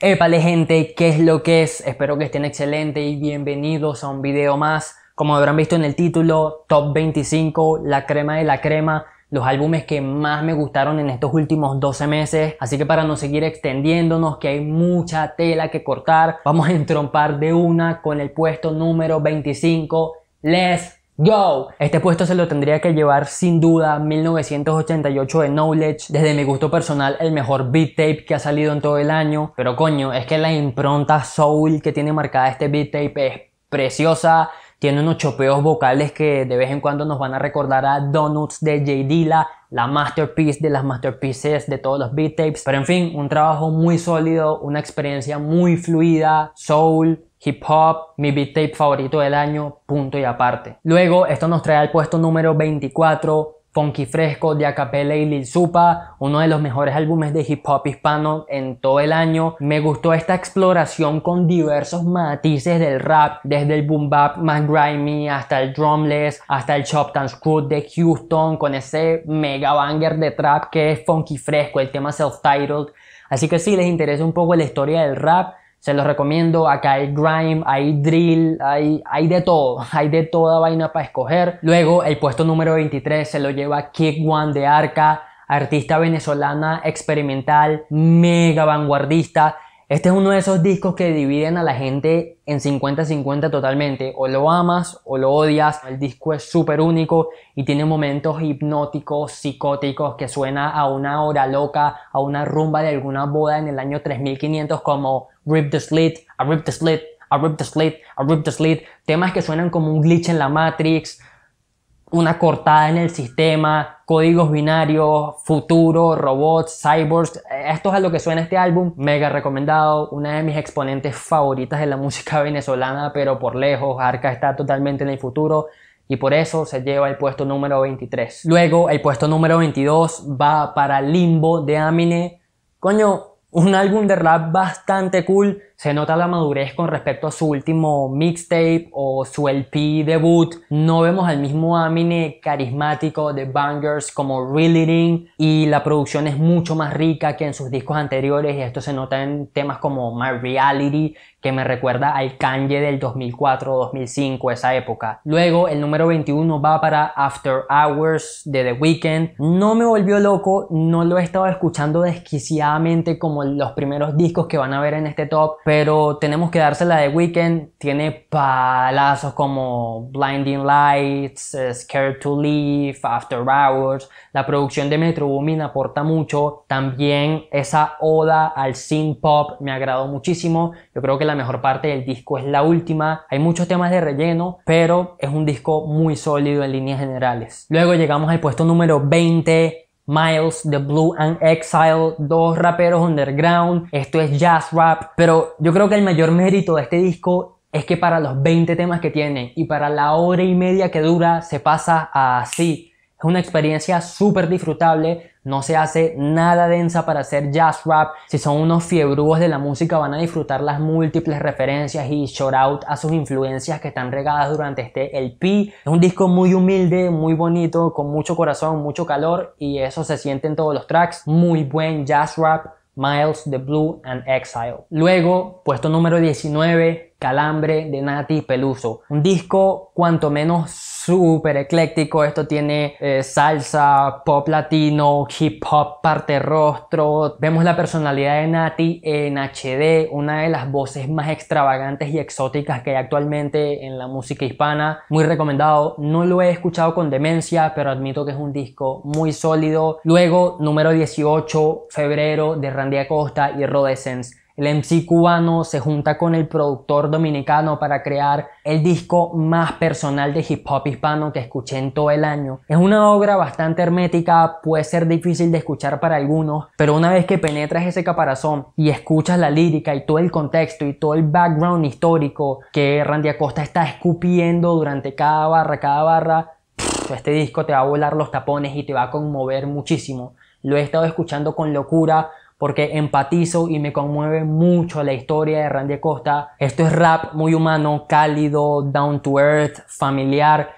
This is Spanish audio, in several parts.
Épale gente, ¿qué es lo que es? Espero que estén excelentes y bienvenidos a un video más. Como habrán visto en el título, Top 25, la crema de la crema, los álbumes que más me gustaron en estos últimos 12 meses. Así que para no seguir extendiéndonos, que hay mucha tela que cortar, vamos a entrompar de una con el puesto número 25. Les Go. Este puesto se lo tendría que llevar sin duda 1988 de Knowledge. Desde mi gusto personal, el mejor beat tape que ha salido en todo el año. Pero coño, es que la impronta soul que tiene marcada este beat tape es preciosa. Tiene unos chopeos vocales que de vez en cuando nos van a recordar a Donuts de J. Dilla, la masterpiece de las masterpieces de todos los beat tapes. Pero en fin, un trabajo muy sólido, una experiencia muy fluida, soul, hip hop, mi beat tape favorito del año, punto y aparte. Luego, esto nos trae al puesto número 24, Funky Fresco de Acapella y Lil Supa, uno de los mejores álbumes de hip hop hispano en todo el año. Me gustó esta exploración con diversos matices del rap, desde el boom bap más grimy hasta el drumless, hasta el chopped and screwed de Houston con ese mega banger de trap que es Funky Fresco, el tema self-titled. Así que si les interesa un poco la historia del rap, se los recomiendo, acá hay grime, hay drill, hay, hay de todo, hay de toda vaina para escoger. Luego el puesto número 23 se lo lleva Kick One de Arca, artista venezolana experimental, mega vanguardista. Este es uno de esos discos que dividen a la gente en 50-50 totalmente. O lo amas o lo odias. El disco es súper único y tiene momentos hipnóticos, psicóticos, que suena a una hora loca, a una rumba de alguna boda en el año 3500 como Rip the Slit, a Rip the Slit, a Rip the Slit, a Rip the Slit, temas que suenan como un glitch en la Matrix, una cortada en el sistema, códigos binarios, futuro, robots, cyborgs. Esto es a lo que suena este álbum. Mega recomendado, una de mis exponentes favoritas de la música venezolana, pero por lejos, Arca está totalmente en el futuro. Y por eso se lleva el puesto número 23. Luego, el puesto número 22 va para Limbo de Amine. Coño, un álbum de rap bastante cool se nota la madurez con respecto a su último mixtape o su LP debut. No vemos al mismo Amine carismático de bangers como Real y la producción es mucho más rica que en sus discos anteriores y esto se nota en temas como My Reality que me recuerda al Kanye del 2004-2005, esa época. Luego el número 21 va para After Hours de The Weeknd. No me volvió loco, no lo he estado escuchando desquiciadamente como los primeros discos que van a ver en este top, pero tenemos que dársela de Weekend. Tiene palazos como Blinding Lights, eh, Scared to Leave, After Hours. La producción de Metro Boomin aporta mucho. También esa oda al synth pop me agradó muchísimo. Yo creo que la mejor parte del disco es la última. Hay muchos temas de relleno, pero es un disco muy sólido en líneas generales. Luego llegamos al puesto número 20 Miles, The Blue and Exile, dos raperos underground, esto es jazz rap, pero yo creo que el mayor mérito de este disco es que para los 20 temas que tiene y para la hora y media que dura se pasa así es una experiencia súper disfrutable, no se hace nada densa para hacer jazz rap. Si son unos fiebrúos de la música van a disfrutar las múltiples referencias y shout out a sus influencias que están regadas durante este LP. Es un disco muy humilde, muy bonito, con mucho corazón, mucho calor y eso se siente en todos los tracks. Muy buen jazz rap. Miles, The Blue and Exile. Luego, puesto número 19, Calambre de Nati Peluso. Un disco cuanto menos súper ecléctico. Esto tiene eh, salsa, pop latino, hip hop, parte rostro. Vemos la personalidad de Nati en HD, una de las voces más extravagantes y exóticas que hay actualmente en la música hispana. Muy recomendado. No lo he escuchado con demencia, pero admito que es un disco muy sólido. Luego, número 18, febrero, de Randy Acosta y Rodescence el MC cubano se junta con el productor dominicano para crear el disco más personal de hip hop hispano que escuché en todo el año. Es una obra bastante hermética, puede ser difícil de escuchar para algunos, pero una vez que penetras ese caparazón y escuchas la lírica y todo el contexto y todo el background histórico que Randy Acosta está escupiendo durante cada barra, cada barra, este disco te va a volar los tapones y te va a conmover muchísimo. Lo he estado escuchando con locura porque empatizo y me conmueve mucho la historia de Randy Acosta. Esto es rap muy humano, cálido, down to earth, familiar,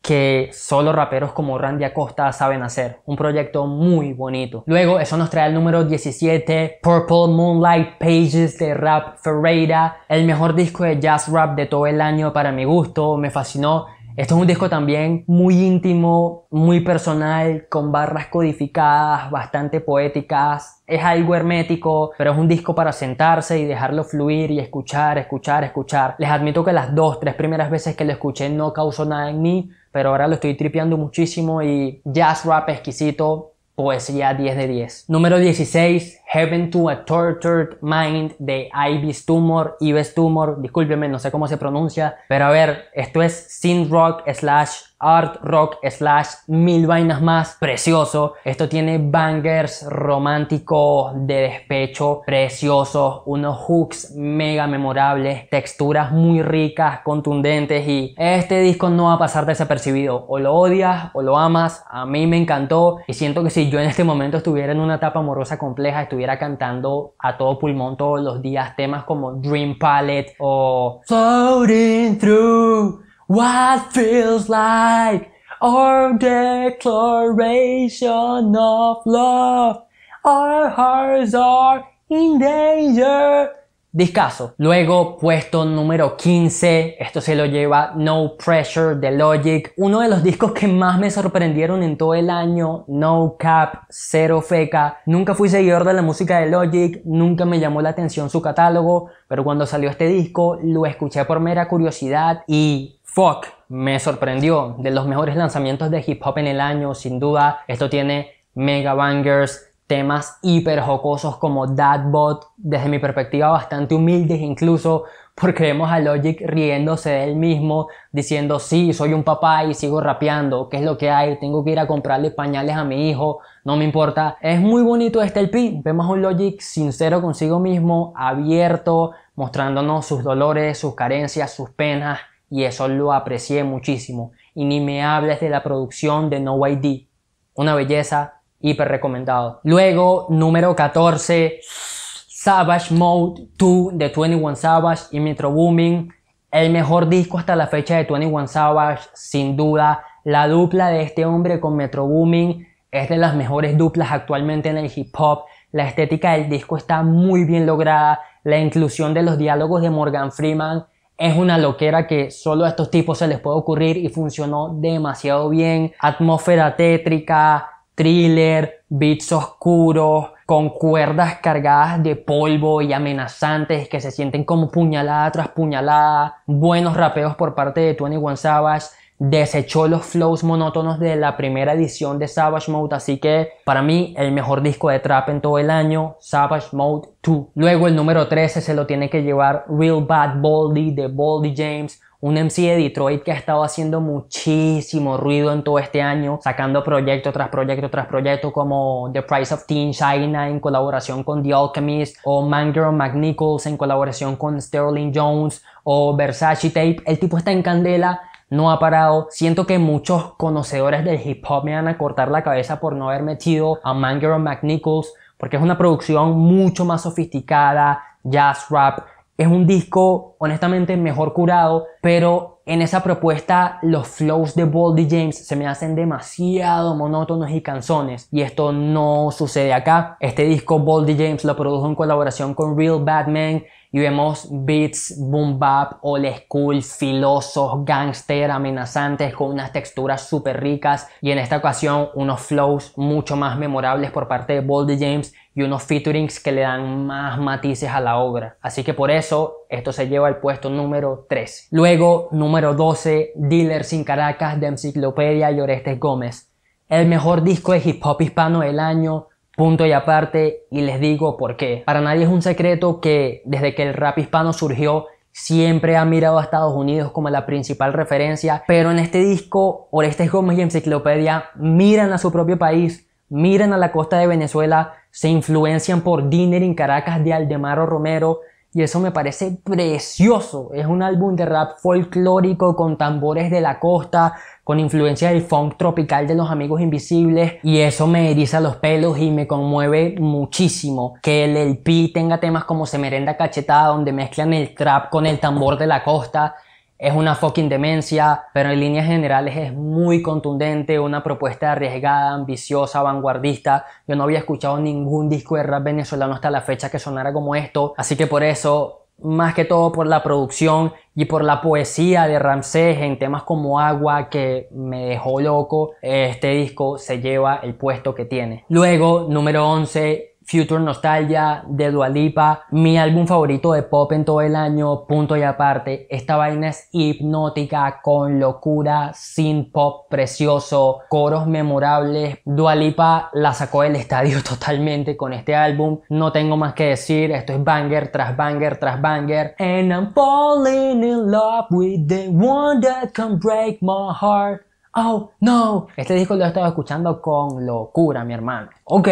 que solo raperos como Randy Acosta saben hacer. Un proyecto muy bonito. Luego, eso nos trae el número 17, Purple Moonlight Pages de Rap Ferreira, el mejor disco de jazz rap de todo el año para mi gusto, me fascinó esto es un disco también muy íntimo, muy personal, con barras codificadas, bastante poéticas. Es algo hermético, pero es un disco para sentarse y dejarlo fluir y escuchar, escuchar, escuchar. Les admito que las dos, tres primeras veces que lo escuché no causó nada en mí, pero ahora lo estoy tripeando muchísimo y jazz rap exquisito, poesía 10 de 10. Número 16, Heaven to a Tortured Mind de Ibis Tumor, Ibis Tumor, discúlpeme, no sé cómo se pronuncia, pero a ver, esto es synth rock slash art rock slash mil vainas más, precioso. Esto tiene bangers románticos de despecho, precioso, unos hooks mega memorables, texturas muy ricas, contundentes y este disco no va a pasar desapercibido. O lo odias o lo amas, a mí me encantó y siento que si yo en este momento estuviera en una etapa amorosa compleja, estuviera cantando a todo pulmón todos los días temas como Dream Palette o Floating Through What Feels Like Our Declaration of Love Our Hearts Are in Danger Discaso. Luego, puesto número 15, esto se lo lleva No Pressure de Logic, uno de los discos que más me sorprendieron en todo el año, No Cap, Cero Feca. Nunca fui seguidor de la música de Logic, nunca me llamó la atención su catálogo, pero cuando salió este disco lo escuché por mera curiosidad y fuck, me sorprendió. De los mejores lanzamientos de hip hop en el año, sin duda, esto tiene mega bangers, temas hiper jocosos como Dadbot, desde mi perspectiva bastante humildes incluso, porque vemos a Logic riéndose de él mismo, diciendo, sí, soy un papá y sigo rapeando, ¿qué es lo que hay? Tengo que ir a comprarle pañales a mi hijo, no me importa. Es muy bonito este LP, vemos a un Logic sincero consigo mismo, abierto, mostrándonos sus dolores, sus carencias, sus penas, y eso lo aprecié muchísimo. Y ni me hables de la producción de No ID, una belleza hiper recomendado. Luego, número 14, Savage Mode 2 de 21 Savage y Metro Booming. El mejor disco hasta la fecha de 21 Savage, sin duda. La dupla de este hombre con Metro Booming es de las mejores duplas actualmente en el hip hop. La estética del disco está muy bien lograda. La inclusión de los diálogos de Morgan Freeman es una loquera que solo a estos tipos se les puede ocurrir y funcionó demasiado bien. Atmósfera tétrica, thriller, beats oscuros, con cuerdas cargadas de polvo y amenazantes que se sienten como puñalada tras puñalada, buenos rapeos por parte de Tony One Savage, desechó los flows monótonos de la primera edición de Savage Mode, así que para mí el mejor disco de trap en todo el año, Savage Mode 2. Luego el número 13 se lo tiene que llevar Real Bad Baldy de Baldy James, un MC de Detroit que ha estado haciendo muchísimo ruido en todo este año, sacando proyecto tras proyecto tras proyecto como The Price of Teen China en colaboración con The Alchemist o Mangirl McNichols en colaboración con Sterling Jones o Versace Tape. El tipo está en candela no ha parado. Siento que muchos conocedores del hip hop me van a cortar la cabeza por no haber metido a Mangrove McNichols, porque es una producción mucho más sofisticada, jazz rap, es un disco honestamente mejor curado, pero en esa propuesta los flows de Boldy James se me hacen demasiado monótonos y canzones y esto no sucede acá. Este disco Boldy James lo produjo en colaboración con Real Batman y vemos beats, boom bap, old school, filosos, gangster, amenazantes, con unas texturas súper ricas y en esta ocasión unos flows mucho más memorables por parte de Boldy James y unos featurings que le dan más matices a la obra. Así que por eso esto se lleva al puesto número 3 Luego, número 12, Dealer sin Caracas de Enciclopedia y Orestes Gómez. El mejor disco de hip hop hispano del año, Punto y aparte, y les digo por qué. Para nadie es un secreto que desde que el rap hispano surgió, siempre ha mirado a Estados Unidos como la principal referencia, pero en este disco, Orestes Gómez y Enciclopedia miran a su propio país, miran a la costa de Venezuela, se influencian por Dinner in Caracas de Aldemaro Romero, y eso me parece precioso. Es un álbum de rap folclórico con tambores de la costa, con influencia del funk tropical de los amigos invisibles y eso me eriza los pelos y me conmueve muchísimo. Que el LP tenga temas como Se Merenda Cachetada donde mezclan el trap con el tambor de la costa es una fucking demencia, pero en líneas generales es muy contundente, una propuesta arriesgada, ambiciosa, vanguardista. Yo no había escuchado ningún disco de rap venezolano hasta la fecha que sonara como esto, así que por eso, más que todo por la producción y por la poesía de Ramsés en temas como Agua que me dejó loco, este disco se lleva el puesto que tiene. Luego, número 11, Future Nostalgia, de Dualipa, mi álbum favorito de pop en todo el año, punto y aparte. Esta vaina es hipnótica, con locura, sin pop precioso, coros memorables. Dualipa la sacó del estadio totalmente con este álbum. No tengo más que decir, esto es banger tras banger tras banger. And I'm falling in love with the one that can break my heart. Oh, no. Este disco lo he estado escuchando con locura, mi hermano. Ok,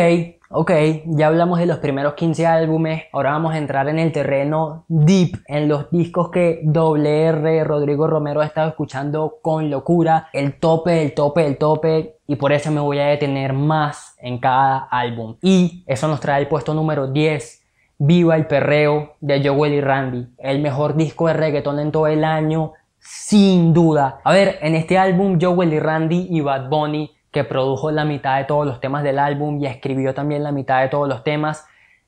ok. Ya hablamos de los primeros 15 álbumes. Ahora vamos a entrar en el terreno deep, en los discos que WR Rodrigo Romero ha estado escuchando con locura. El tope, el tope, el tope. Y por eso me voy a detener más en cada álbum. Y eso nos trae el puesto número 10. Viva el perreo de Joel y Randy, el mejor disco de reggaetón en todo el año, sin duda. A ver, en este álbum Joe y Randy y Bad Bunny, que produjo la mitad de todos los temas del álbum y escribió también la mitad de todos los temas,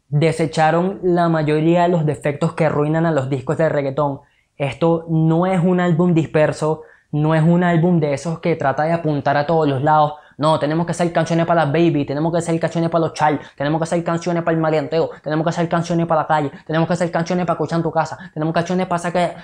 desecharon la mayoría de los defectos que arruinan a los discos de reggaetón. Esto no es un álbum disperso, no es un álbum de esos que trata de apuntar a todos los lados. No, tenemos que hacer canciones para las baby, tenemos que hacer canciones para los chal, tenemos que hacer canciones para el maleanteo, tenemos que hacer canciones para la calle, tenemos que hacer canciones para escuchar en tu casa, tenemos canciones para sacar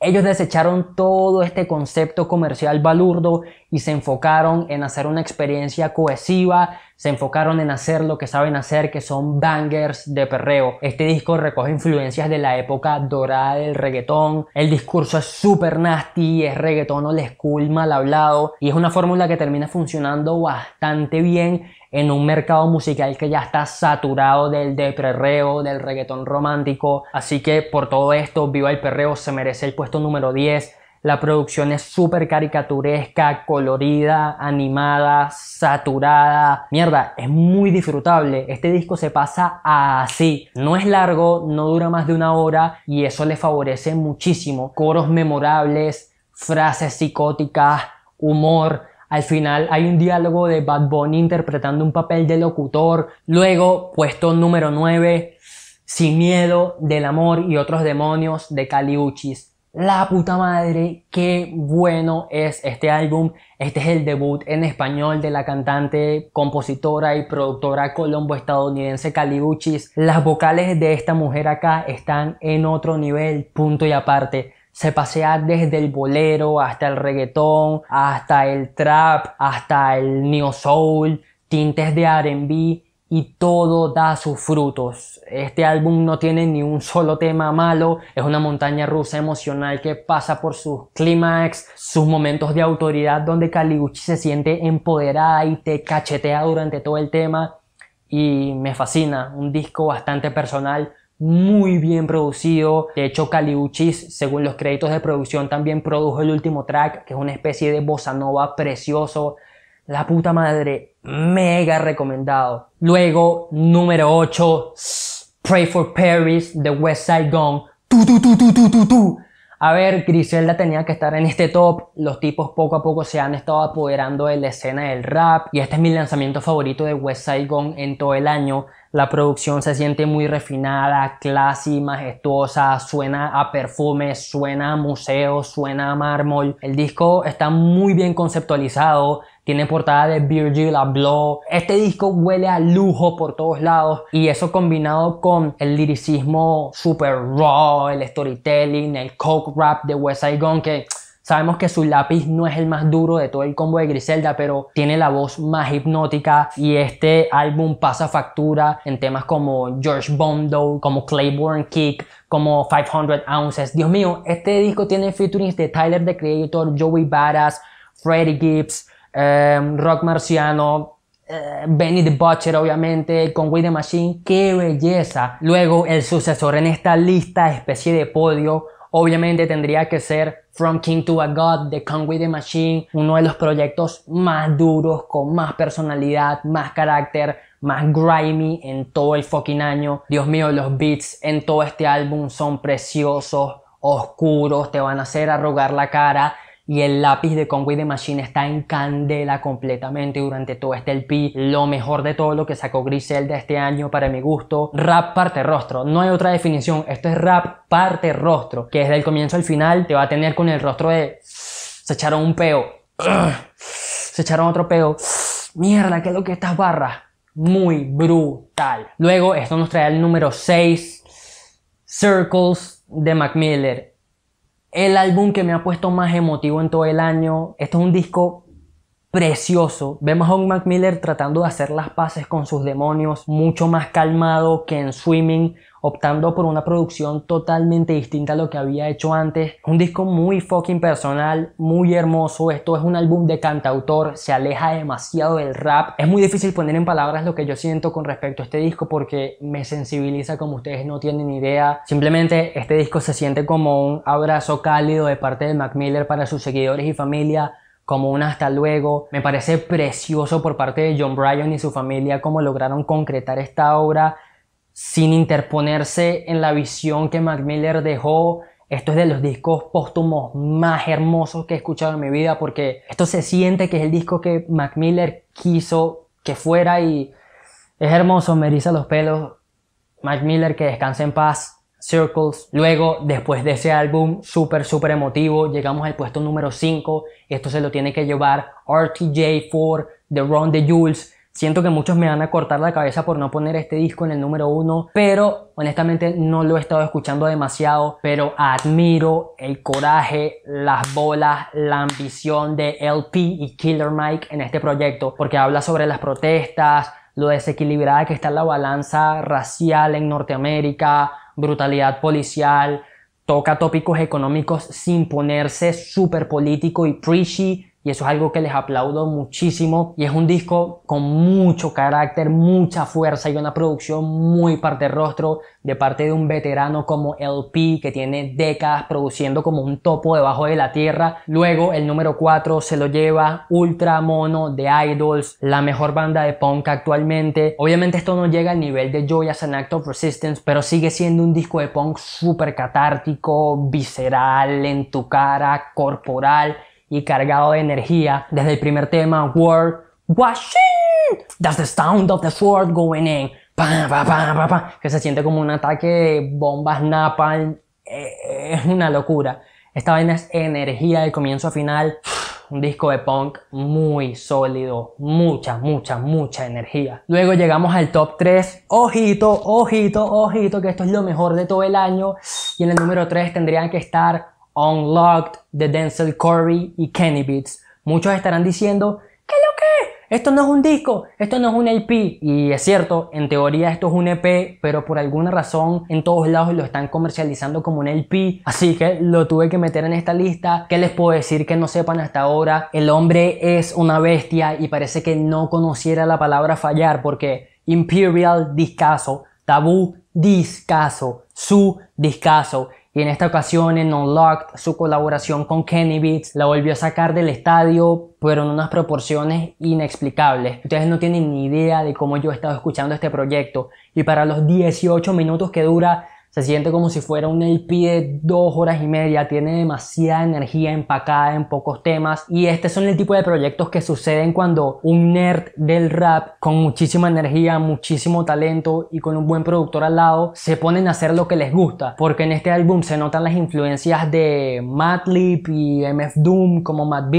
ellos desecharon todo este concepto comercial balurdo y se enfocaron en hacer una experiencia cohesiva, se enfocaron en hacer lo que saben hacer, que son bangers de perreo. Este disco recoge influencias de la época dorada del reggaetón, el discurso es súper nasty, es reggaetón o school mal hablado y es una fórmula que termina funcionando bastante bien en un mercado musical que ya está saturado del de perreo, del reggaetón romántico. Así que por todo esto, Viva el Perreo se merece el puesto número 10. La producción es súper caricaturesca, colorida, animada, saturada. Mierda, es muy disfrutable. Este disco se pasa así. No es largo, no dura más de una hora y eso le favorece muchísimo. Coros memorables, frases psicóticas, humor. Al final hay un diálogo de Bad Bunny interpretando un papel de locutor. Luego, puesto número 9, Sin miedo, Del amor y otros demonios de Uchis. La puta madre, qué bueno es este álbum. Este es el debut en español de la cantante, compositora y productora colombo-estadounidense Uchis. Las vocales de esta mujer acá están en otro nivel, punto y aparte. Se pasea desde el bolero hasta el reggaetón, hasta el trap, hasta el neo soul, tintes de R&B y todo da sus frutos. Este álbum no tiene ni un solo tema malo, es una montaña rusa emocional que pasa por sus clímax, sus momentos de autoridad donde Caliguchi se siente empoderada y te cachetea durante todo el tema y me fascina, un disco bastante personal, muy bien producido. De hecho, Caliuchis, según los créditos de producción, también produjo el último track, que es una especie de bossa nova precioso. La puta madre, mega recomendado. Luego, número 8, Pray for Paris de West Side Gone Tu, tu, tu, tu, tu, tu, tu. A ver, Griselda tenía que estar en este top. Los tipos poco a poco se han estado apoderando de la escena del rap. Y este es mi lanzamiento favorito de West Side Gone en todo el año. La producción se siente muy refinada, clásica, majestuosa, suena a perfume, suena a museo, suena a mármol. El disco está muy bien conceptualizado, tiene portada de Virgil Abloh. Este disco huele a lujo por todos lados y eso combinado con el liricismo super raw, el storytelling, el coke rap de West Saigon que Sabemos que su lápiz no es el más duro de todo el combo de Griselda, pero tiene la voz más hipnótica y este álbum pasa factura en temas como George Bondo, como Claiborne Kick, como 500 Ounces. Dios mío, este disco tiene featurings de Tyler, The Creator, Joey Badass, Freddie Gibbs, em, Rock Marciano, eh, Benny the Butcher, obviamente, con We the Machine, qué belleza. Luego, el sucesor en esta lista, especie de podio, Obviamente tendría que ser From King to a God de Conway the Machine, uno de los proyectos más duros, con más personalidad, más carácter, más grimy en todo el fucking año. Dios mío, los beats en todo este álbum son preciosos, oscuros, te van a hacer arrugar la cara y el lápiz de Conway the Machine está en candela completamente durante todo este LP. Lo mejor de todo lo que sacó Griselda este año para mi gusto. Rap parte rostro. No hay otra definición. Esto es rap parte rostro. Que desde el comienzo al final te va a tener con el rostro de... Se echaron un peo. Se echaron otro peo. Mierda, ¿qué es lo que estas barras? Muy brutal. Luego, esto nos trae el número 6. Circles de Mac el álbum que me ha puesto más emotivo en todo el año. Esto es un disco precioso. Vemos a un Mac tratando de hacer las paces con sus demonios, mucho más calmado que en Swimming optando por una producción totalmente distinta a lo que había hecho antes. Un disco muy fucking personal, muy hermoso. Esto es un álbum de cantautor, se aleja demasiado del rap. Es muy difícil poner en palabras lo que yo siento con respecto a este disco porque me sensibiliza como ustedes no tienen idea. Simplemente este disco se siente como un abrazo cálido de parte de Mac Miller para sus seguidores y familia como un hasta luego. Me parece precioso por parte de John Bryan y su familia cómo lograron concretar esta obra sin interponerse en la visión que Mac Miller dejó. Esto es de los discos póstumos más hermosos que he escuchado en mi vida porque esto se siente que es el disco que Mac Miller quiso que fuera y es hermoso, me eriza los pelos. Mac Miller, que descanse en paz. Circles. Luego, después de ese álbum súper, súper emotivo, llegamos al puesto número 5. Esto se lo tiene que llevar RTJ4 The Ron the Jules. Siento que muchos me van a cortar la cabeza por no poner este disco en el número uno, pero honestamente no lo he estado escuchando demasiado, pero admiro el coraje, las bolas, la ambición de LP y Killer Mike en este proyecto, porque habla sobre las protestas, lo desequilibrada que está la balanza racial en Norteamérica, brutalidad policial, toca tópicos económicos sin ponerse súper político y preachy, y eso es algo que les aplaudo muchísimo y es un disco con mucho carácter, mucha fuerza y una producción muy parte rostro de parte de un veterano como LP que tiene décadas produciendo como un topo debajo de la tierra. Luego el número 4 se lo lleva Ultra Mono de Idols, la mejor banda de punk actualmente. Obviamente esto no llega al nivel de Joyas as an Act of Resistance, pero sigue siendo un disco de punk súper catártico, visceral, en tu cara, corporal y cargado de energía desde el primer tema, World Washing. That's the sound of the sword going in. que se siente como un ataque de bombas napalm. Eh, es una locura. Esta vaina es energía del comienzo a final. Un disco de punk muy sólido, mucha, mucha, mucha energía. Luego llegamos al top 3. Ojito, ojito, ojito, que esto es lo mejor de todo el año. Y en el número 3 tendrían que estar Unlocked The Denzel Curry y Kenny Beats. Muchos estarán diciendo, ¿qué lo que? Esto no es un disco, esto no es un LP. E y es cierto, en teoría esto es un EP, pero por alguna razón en todos lados lo están comercializando como un LP. E Así que lo tuve que meter en esta lista. ¿Qué les puedo decir que no sepan hasta ahora? El hombre es una bestia y parece que no conociera la palabra fallar porque Imperial discaso, Tabú discaso, Su discaso, y en esta ocasión en Unlocked su colaboración con Kenny Beats la volvió a sacar del estadio pero en unas proporciones inexplicables. Ustedes no tienen ni idea de cómo yo he estado escuchando este proyecto y para los 18 minutos que dura se siente como si fuera un LP de dos horas y media, tiene demasiada energía empacada en pocos temas y este son el tipo de proyectos que suceden cuando un nerd del rap con muchísima energía, muchísimo talento y con un buen productor al lado se ponen a hacer lo que les gusta, porque en este álbum se notan las influencias de Madlib y MF Doom como Matt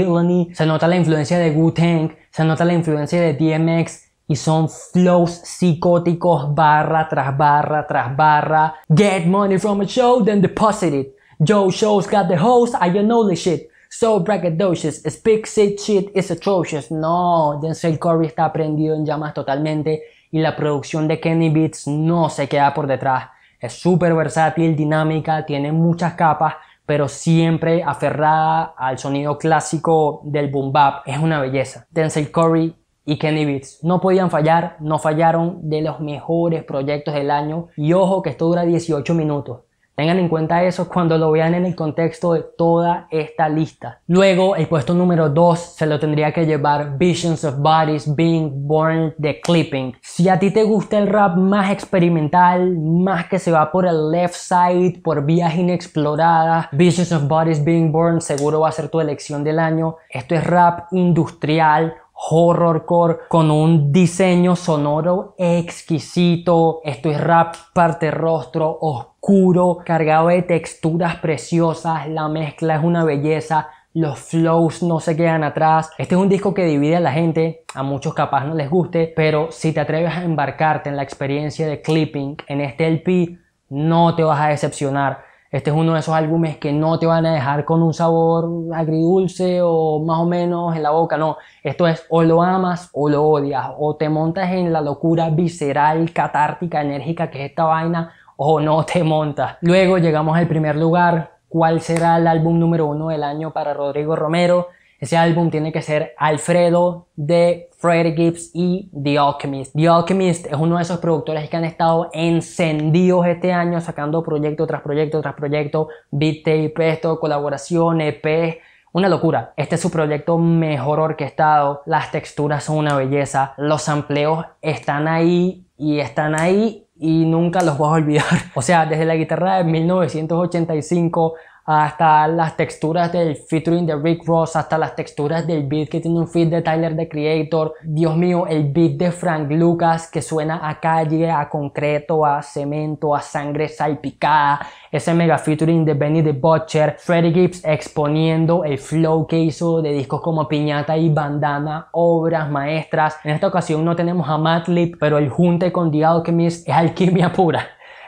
se nota la influencia de Wu Tang, se nota la influencia de DMX, y son flows psicóticos barra tras barra tras barra. Get money from a show, then deposit it. Joe shows got the host, I don't know the shit. So braggadocious, speak shit shit is atrocious. No, Denzel Curry está prendido en llamas totalmente y la producción de Kenny Beats no se queda por detrás. Es súper versátil, dinámica, tiene muchas capas, pero siempre aferrada al sonido clásico del boom bap. Es una belleza. Denzel Curry y Kenny Beats. No podían fallar, no fallaron de los mejores proyectos del año y ojo que esto dura 18 minutos. Tengan en cuenta eso cuando lo vean en el contexto de toda esta lista. Luego, el puesto número 2 se lo tendría que llevar Visions of Bodies Being Born de Clipping. Si a ti te gusta el rap más experimental, más que se va por el left side, por vías inexploradas, Visions of Bodies Being Born seguro va a ser tu elección del año. Esto es rap industrial horrorcore con un diseño sonoro exquisito. Esto es rap parte rostro oscuro, cargado de texturas preciosas, la mezcla es una belleza. Los flows no se quedan atrás. Este es un disco que divide a la gente. A muchos capaz no les guste. Pero si te atreves a embarcarte en la experiencia de clipping en este LP, no te vas a decepcionar este es uno de esos álbumes que no te van a dejar con un sabor agridulce o más o menos en la boca, no. Esto es o lo amas o lo odias, o te montas en la locura visceral, catártica, enérgica que es esta vaina, o no te montas. Luego llegamos al primer lugar, ¿cuál será el álbum número uno del año para Rodrigo Romero? Ese álbum tiene que ser Alfredo de Fred Gibbs y The Alchemist. The Alchemist es uno de esos productores que han estado encendidos este año sacando proyecto tras proyecto tras proyecto, beat tape, esto, colaboración, EP, una locura. Este es su proyecto mejor orquestado, las texturas son una belleza, los amplios están ahí y están ahí y nunca los vas a olvidar. O sea, desde la guitarra de 1985 hasta las texturas del featuring de Rick Ross, hasta las texturas del beat que tiene un feed de Tyler the Creator. Dios mío, el beat de Frank Lucas que suena a calle, a concreto, a cemento, a sangre salpicada. Ese mega featuring de Benny the Butcher, Freddie Gibbs exponiendo el flow que hizo de discos como Piñata y Bandana, obras maestras. En esta ocasión no tenemos a Madlib, pero el junte con The Alchemist es alquimia pura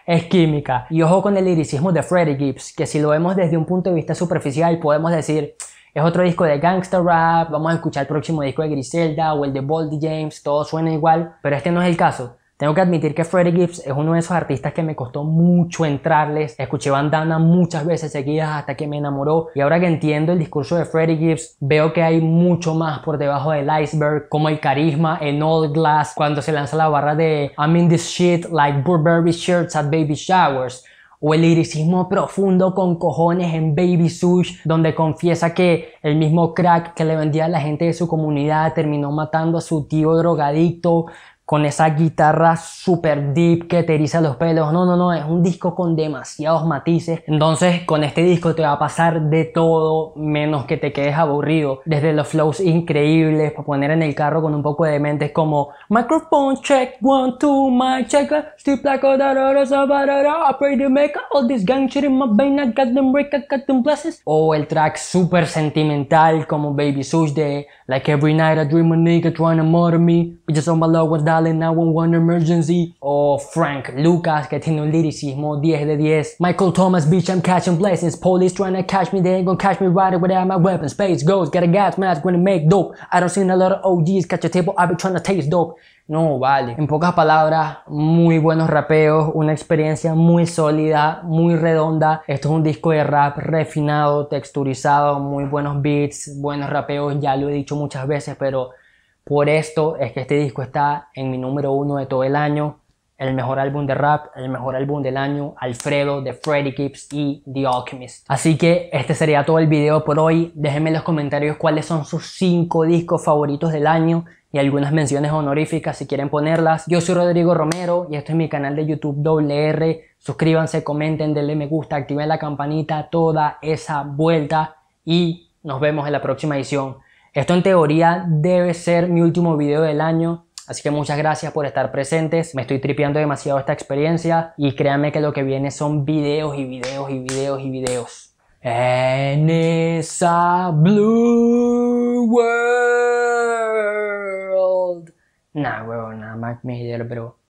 es química. Y ojo con el liricismo de Freddie Gibbs, que si lo vemos desde un punto de vista superficial podemos decir, es otro disco de gangster rap, vamos a escuchar el próximo disco de Griselda o el de Boldy James, todo suena igual, pero este no es el caso. Tengo que admitir que Freddie Gibbs es uno de esos artistas que me costó mucho entrarles. Escuché bandana muchas veces seguidas hasta que me enamoró. Y ahora que entiendo el discurso de Freddie Gibbs, veo que hay mucho más por debajo del iceberg, como el carisma en Old Glass cuando se lanza la barra de I'm in this shit like Burberry shirts at baby showers o el iricismo profundo con cojones en Baby Sush, donde confiesa que el mismo crack que le vendía a la gente de su comunidad terminó matando a su tío drogadicto, con esa guitarra super deep que te eriza los pelos. No, no, no, es un disco con demasiados matices. Entonces, con este disco te va a pasar de todo, menos que te quedes aburrido. Desde los flows increíbles, para poner en el carro con un poco de mentes como Microphone check, one, two, mic check, still like a da da da I pray to make all this gang shit in my vein, I got them break, I got them blesses O el track super sentimental como Baby Sush de Like every night I dream a nigga trying to murder me, just on my love was Allen 911 Emergency o oh, Frank Lucas que tiene un liricismo 10 de 10. Michael Thomas, bitch, I'm catching blessings. Police trying to catch me, they ain't gonna catch me right without my weapon. Space goes, get a gas mask, gonna make dope. I don't see a lot of OGs catch a table, I be trying to taste dope. No, vale. En pocas palabras, muy buenos rapeos, una experiencia muy sólida, muy redonda. Esto es un disco de rap refinado, texturizado, muy buenos beats, buenos rapeos, ya lo he dicho muchas veces, pero por esto es que este disco está en mi número uno de todo el año, el mejor álbum de rap, el mejor álbum del año, Alfredo de Freddy Gibbs y The Alchemist. Así que este sería todo el video por hoy. Déjenme en los comentarios cuáles son sus cinco discos favoritos del año y algunas menciones honoríficas si quieren ponerlas. Yo soy Rodrigo Romero y esto es mi canal de YouTube WR. Suscríbanse, comenten, denle me gusta, activen la campanita, toda esa vuelta y nos vemos en la próxima edición. Esto en teoría debe ser mi último video del año, así que muchas gracias por estar presentes. Me estoy tripeando demasiado esta experiencia y créanme que lo que viene son videos y videos y videos y videos. En esa blue world. Nah, weón, nada más me bro.